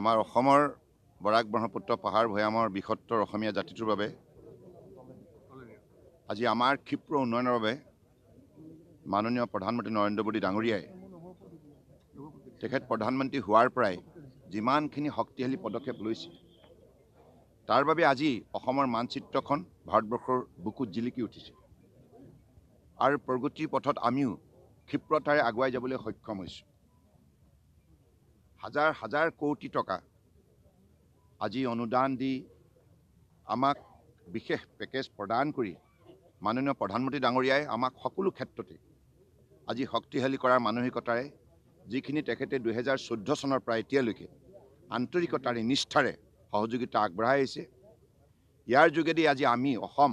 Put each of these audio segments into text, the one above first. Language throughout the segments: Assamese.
আমাৰ অসমৰ বৰাক ব্ৰহ্মপুত্ৰ পাহাৰ ভৈয়ামৰ বিষত্তৰ অসমীয়া জাতিটোৰ বাবে আজি আমাৰ ক্ষীপ্ৰ উন্নয়নৰ বাবে মাননীয় প্ৰধানমন্ত্ৰী নৰেন্দ্ৰ মোদী ডাঙৰীয়াই তেখেত প্ৰধানমন্ত্ৰী হোৱাৰ পৰাই যিমানখিনি শক্তিশালী পদক্ষেপ লৈছে তাৰ বাবে আজি অসমৰ মানচিত্ৰখন ভাৰতবৰ্ষৰ বুকুত জিলিকি উঠিছে আৰু প্ৰগতিৰ পথত আমিও ক্ষীপ্ৰতাৰে আগুৱাই যাবলৈ সক্ষম হৈছোঁ হাজাৰ হাজাৰ কোটি টকা আজি অনুদান দি আমাক বিশেষ পেকেজ প্ৰদান কৰি মাননীয় প্ৰধানমন্ত্ৰী ডাঙৰীয়াই আমাক সকলো ক্ষেত্ৰতে আজি শক্তিশালী কৰাৰ মানসিকতাৰে যিখিনি তেখেতে দুহেজাৰ চৈধ্য চনৰ পৰা এতিয়ালৈকে আন্তৰিকতাৰে নিষ্ঠাৰে সহযোগিতা আগবঢ়াই আহিছে ইয়াৰ যোগেদি আজি আমি অসম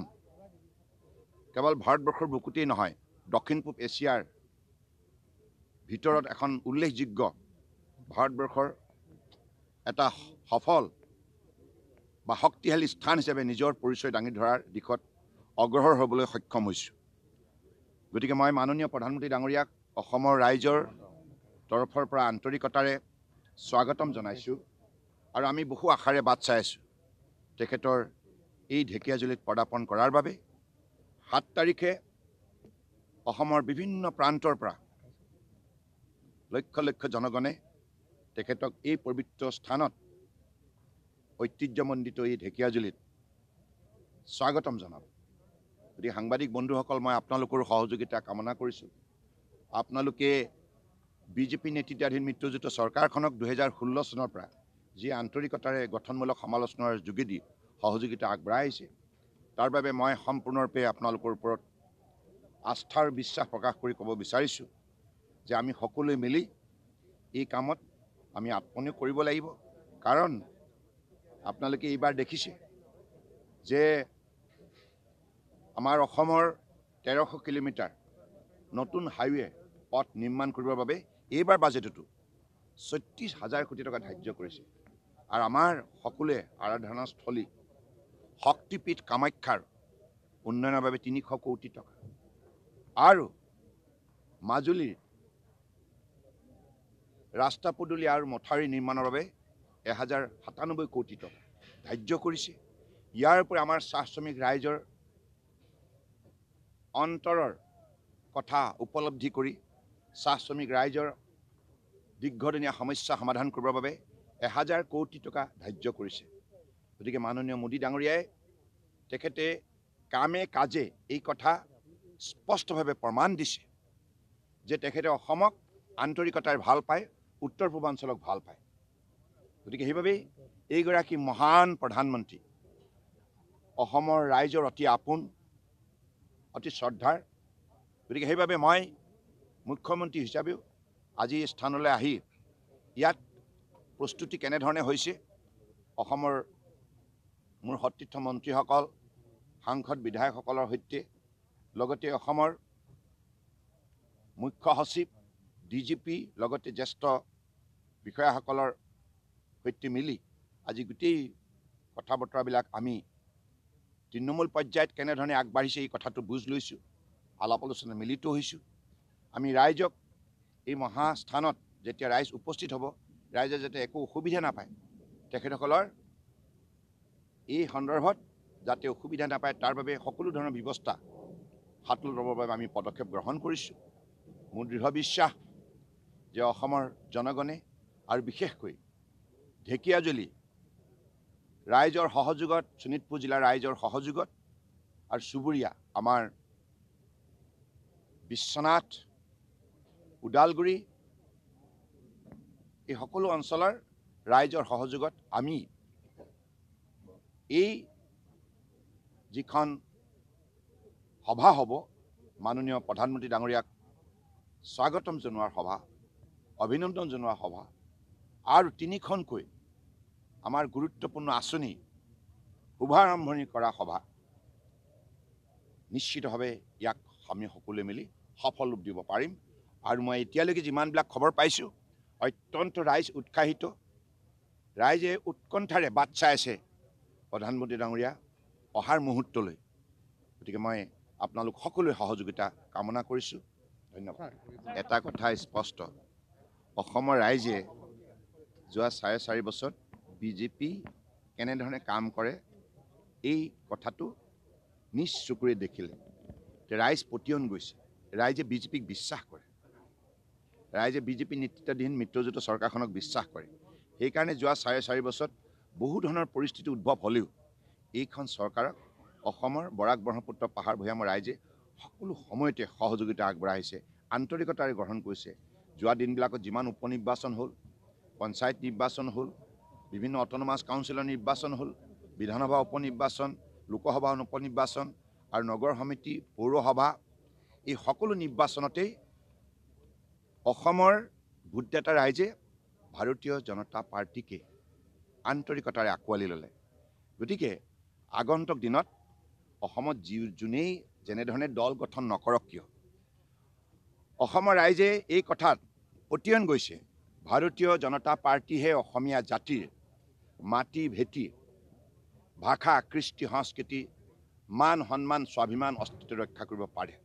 কেৱল ভাৰতবৰ্ষৰ বুকুতেই নহয় দক্ষিণ পূব এছিয়াৰ ভিতৰত এখন উল্লেখযোগ্য ভাৰতবৰ্ষৰ এটা সফল বা শক্তিশালী স্থান হিচাপে নিজৰ পৰিচয় দাঙি ধৰাৰ দিশত অগ্ৰসৰ হ'বলৈ সক্ষম হৈছোঁ গতিকে মই মাননীয় প্ৰধানমন্ত্ৰী ডাঙৰীয়াক অসমৰ ৰাইজৰ তৰফৰ পৰা আন্তৰিকতাৰে স্বাগতম জনাইছোঁ আৰু আমি বহু আশাৰে বাট চাই আছোঁ তেখেতৰ এই ঢেকীয়া জুলিত পদাৰ্পণ কৰাৰ বাবে সাত তাৰিখে অসমৰ বিভিন্ন প্ৰান্তৰ পৰা লক্ষ লক্ষ জনগণে তেখেতক এই পবিত্ৰ স্থানত ঐতিহ্যমণ্ডিত এই ঢেকীয়াজুলিত স্বাগতম জনাব গতিকে সাংবাদিক বন্ধুসকল মই আপোনালোকৰো সহযোগিতা কামনা কৰিছোঁ আপোনালোকে বিজেপি নেতৃত্বাধীন মিত্ৰজোঁট চৰকাৰখনক দুহেজাৰ ষোল্ল চনৰ পৰা যি আন্তৰিকতাৰে গঠনমূলক সমালোচনাৰ যোগেদি সহযোগিতা আগবঢ়াই আহিছে তাৰ বাবে মই সম্পূৰ্ণৰূপে আপোনালোকৰ ওপৰত আস্থাৰ বিশ্বাস প্ৰকাশ কৰি ক'ব বিচাৰিছোঁ যে আমি সকলোৱে মিলি এই কামত আমি আপনিও করব লাগিব কারণ আপনাদের এইবার দেখিছে যে আমার আমার তেরশো কিলোমিটার নতুন হাইওয়ে পথ নির্মাণ বাবে এইবার বাজেটতো ছত্রিশ হাজার কোটি টাকা ধার্য করেছে আর আমার সকলে আরাধনাস্থলী শক্তিপীঠ কামাখ্যার উন্নয়নের তিনশো কোটি টাকা আর মাজুলির ৰাস্তা পদূলি আৰু মথাউৰি নিৰ্মাণৰ বাবে এহেজাৰ সাতানব্বৈ কোটি টকা ধাৰ্য কৰিছে ইয়াৰ উপৰি আমাৰ চাহ শ্ৰমিক ৰাইজৰ অন্তৰৰ কথা উপলব্ধি কৰি চাহ শ্ৰমিক ৰাইজৰ দীৰ্ঘদিনীয়া সমস্যা সমাধান কৰিবৰ বাবে এহাজাৰ কোটি টকা ধাৰ্য কৰিছে গতিকে মাননীয় মোদী ডাঙৰীয়াই তেখেতে কামে কাজে এই কথা স্পষ্টভাৱে প্ৰমাণ দিছে যে তেখেতে অসমক আন্তৰিকতাৰে ভাল পায় উত্তৰ পূৰ্বাঞ্চলক ভাল পায় গতিকে সেইবাবেই এইগৰাকী মহান প্ৰধানমন্ত্ৰী অসমৰ ৰাইজৰ অতি আপোন অতি শ্ৰদ্ধাৰ গতিকে সেইবাবে মই মুখ্যমন্ত্ৰী হিচাপেও আজি স্থানলৈ আহি ইয়াত প্ৰস্তুতি কেনেধৰণে হৈছে অসমৰ মোৰ সতীৰ্থ মন্ত্ৰীসকল সাংসদ বিধায়কসকলৰ সৈতে লগতে অসমৰ মুখ্য সচিব ডি জি পি লগতে জ্যেষ্ঠ বিষয়াসকলৰ সৈতে মিলি আজি গোটেই কথা বতৰাবিলাক আমি তৃণমূল পৰ্যায়ত কেনেধৰণে আগবাঢ়িছে এই কথাটো বুজ লৈছোঁ আলাপ আলোচনাত মিলিত হৈছোঁ আমি ৰাইজক এই মহাস্থানত যেতিয়া ৰাইজ উপস্থিত হ'ব ৰাইজে যাতে একো অসুবিধা নাপায় তেখেতসকলৰ এই সন্দৰ্ভত যাতে অসুবিধা নাপায় তাৰ বাবে সকলো ধৰণৰ ব্যৱস্থা হাত ল'বৰ বাবে আমি পদক্ষেপ গ্ৰহণ কৰিছোঁ মোৰ দৃঢ় বিশ্বাস যে অসমৰ জনগণে আৰু বিশেষকৈ ঢেকীয়াজুলি ৰাইজৰ সহযোগত শোণিতপুৰ জিলাৰ ৰাইজৰ সহযোগত আৰু চুবুৰীয়া আমাৰ বিশ্বনাথ ওদালগুৰি এই সকলো অঞ্চলৰ ৰাইজৰ সহযোগত আমি এই যিখন সভা হ'ব মাননীয় প্ৰধানমন্ত্ৰী ডাঙৰীয়াক স্বাগতম জনোৱাৰ সভা অভিনন্দন জনোৱাৰ সভা আৰু তিনিখনকৈ আমাৰ গুৰুত্বপূৰ্ণ আঁচনি শুভাৰম্ভণি কৰা সভা নিশ্চিতভাৱে ইয়াক আমি সকলোৱে মিলি সফল ৰূপ দিব পাৰিম আৰু মই এতিয়ালৈকে যিমানবিলাক খবৰ পাইছোঁ অত্যন্ত ৰাইজ উৎসাহিত ৰাইজে উৎকণ্ঠাৰে বাট চাই আছে প্ৰধানমন্ত্ৰী ডাঙৰীয়া অহাৰ মুহূৰ্তলৈ গতিকে মই আপোনালোক সকলোৱে সহযোগিতা কামনা কৰিছোঁ ধন্যবাদ এটা কথা স্পষ্ট অসমৰ ৰাইজে যোৱা চাৰে চাৰি বছৰত বিজেপি কেনেধৰণে কাম কৰে এই কথাটো নিজ চকুৰে দেখিলে ৰাইজ পতিয়ন গৈছে ৰাইজে বিজেপিক বিশ্বাস কৰে ৰাইজে বিজেপি নেতৃত্বাধীন মিত্ৰজোঁট চৰকাৰখনক বিশ্বাস কৰে সেইকাৰণে যোৱা চাৰে চাৰি বছৰত বহু ধৰণৰ পৰিস্থিতি উদ্ভৱ হ'লেও এইখন চৰকাৰক অসমৰ বৰাক ব্ৰহ্মপুত্ৰ পাহাৰ ভৈয়ামৰ ৰাইজে সকলো সময়তে সহযোগিতা আগবঢ়াইছে আন্তৰিকতাৰে গ্ৰহণ কৰিছে যোৱা দিনবিলাকত যিমান উপনিৰ্বাচন হ'ল পঞ্চায়ত নিৰ্বাচন হ'ল বিভিন্ন অট'নমাছ কাউঞ্চিলৰ নিৰ্বাচন হ'ল বিধানসভা উপ উপনিৰ্বাচন লোকসভা উপ উপনিৰ্বাচন আৰু নগৰ সমিতি পৌৰসভা এই সকলো নিৰ্বাচনতেই অসমৰ ভোটদাতা ৰাইজে ভাৰতীয় জনতা পাৰ্টীকে আন্তৰিকতাৰে আঁকোৱালি ল'লে গতিকে আগন্তুক দিনত অসমত যি যোনেই যেনেধৰণে দল গঠন নকৰক কিয় অসমৰ ৰাইজে এই কথাত অতিয়ন গৈছে ভাৰতীয় জনতা পাৰ্টীহে অসমীয়া জাতিৰ মাটি ভেটি ভাষা কৃষ্টি সংস্কৃতি মান সন্মান স্বাভিমান অস্তিত্ব ৰক্ষা কৰিব পাৰে